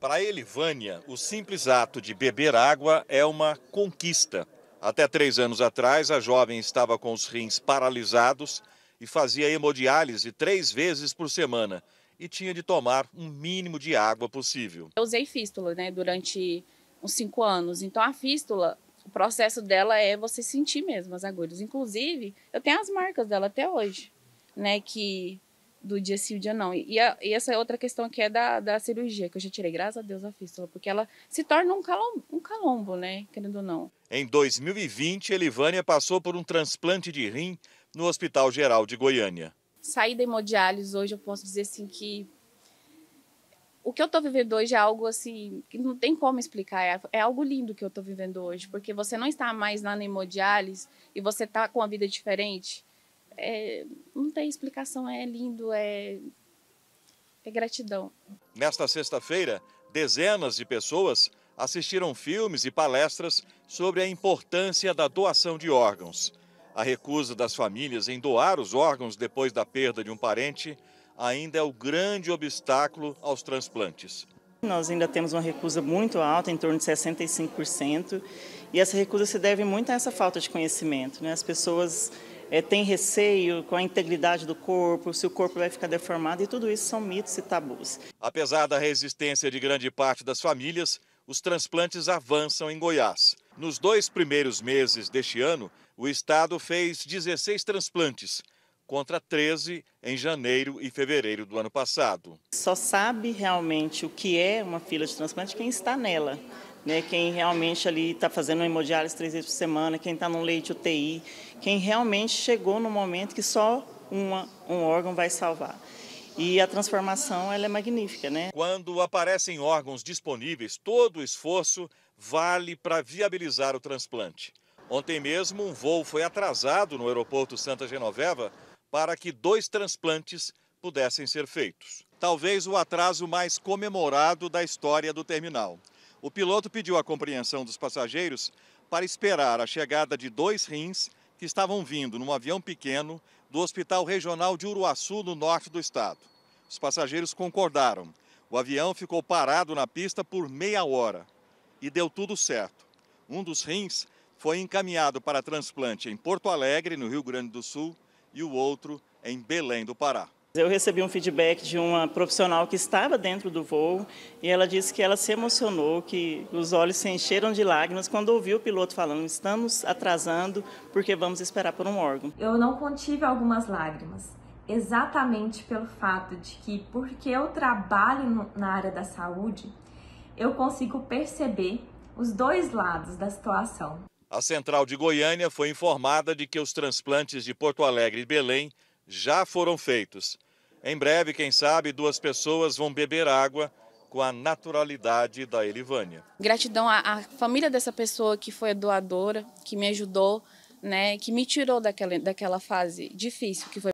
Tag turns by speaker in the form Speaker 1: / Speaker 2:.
Speaker 1: Para Elivânia, o simples ato de beber água é uma conquista. Até três anos atrás, a jovem estava com os rins paralisados e fazia hemodiálise três vezes por semana e tinha de tomar um mínimo de água possível.
Speaker 2: Eu usei fístula né, durante uns cinco anos, então a fístula, o processo dela é você sentir mesmo as agulhas. Inclusive, eu tenho as marcas dela até hoje, né, que do dia sim, o dia não. E, a, e, essa é outra questão que é da, da cirurgia, que eu já tirei, graças a Deus, a fístula, porque ela se torna um calombo, um calombo, né? Querendo ou não.
Speaker 1: Em 2020, Elivânia passou por um transplante de rim no Hospital Geral de Goiânia.
Speaker 2: Saí da hemodiálise hoje, eu posso dizer assim que o que eu estou vivendo hoje é algo assim que não tem como explicar. É, é algo lindo que eu estou vivendo hoje, porque você não está mais na hemodiálise e você está com a vida diferente é, não tem explicação, é lindo, é, é gratidão.
Speaker 1: Nesta sexta-feira, dezenas de pessoas assistiram filmes e palestras sobre a importância da doação de órgãos. A recusa das famílias em doar os órgãos depois da perda de um parente ainda é o grande obstáculo aos transplantes.
Speaker 3: Nós ainda temos uma recusa muito alta, em torno de 65%, e essa recusa se deve muito a essa falta de conhecimento. Né? As pessoas é, tem receio com a integridade do corpo, se o corpo vai ficar deformado, e tudo isso são mitos e tabus.
Speaker 1: Apesar da resistência de grande parte das famílias, os transplantes avançam em Goiás. Nos dois primeiros meses deste ano, o estado fez 16 transplantes, contra 13 em janeiro e fevereiro do ano passado.
Speaker 3: Só sabe realmente o que é uma fila de transplante quem está nela né, quem realmente ali está fazendo hemodiálise três vezes por semana, quem está no leite UTI, quem realmente chegou no momento que só uma, um órgão vai salvar. E a transformação ela é magnífica, né?
Speaker 1: Quando aparecem órgãos disponíveis, todo o esforço vale para viabilizar o transplante. Ontem mesmo, um voo foi atrasado no aeroporto Santa Genoveva para que dois transplantes pudessem ser feitos. Talvez o atraso mais comemorado da história do terminal. O piloto pediu a compreensão dos passageiros para esperar a chegada de dois rins que estavam vindo num avião pequeno do Hospital Regional de Uruaçu, no norte do estado. Os passageiros concordaram. O avião ficou parado na pista por meia hora e deu tudo certo. Um dos rins foi encaminhado para transplante em Porto Alegre, no Rio Grande do Sul, e o outro em Belém do Pará.
Speaker 3: Eu recebi um feedback de uma profissional que estava dentro do voo e ela disse que ela se emocionou, que os olhos se encheram de lágrimas quando ouviu o piloto falando: estamos atrasando porque vamos esperar por um órgão.
Speaker 2: Eu não contive algumas lágrimas, exatamente pelo fato de que, porque eu trabalho na área da saúde, eu consigo perceber os dois lados da situação.
Speaker 1: A central de Goiânia foi informada de que os transplantes de Porto Alegre e Belém já foram feitos. Em breve, quem sabe, duas pessoas vão beber água com a naturalidade da Elivânia.
Speaker 2: Gratidão à, à família dessa pessoa que foi a doadora, que me ajudou, né, que me tirou daquela, daquela fase difícil que foi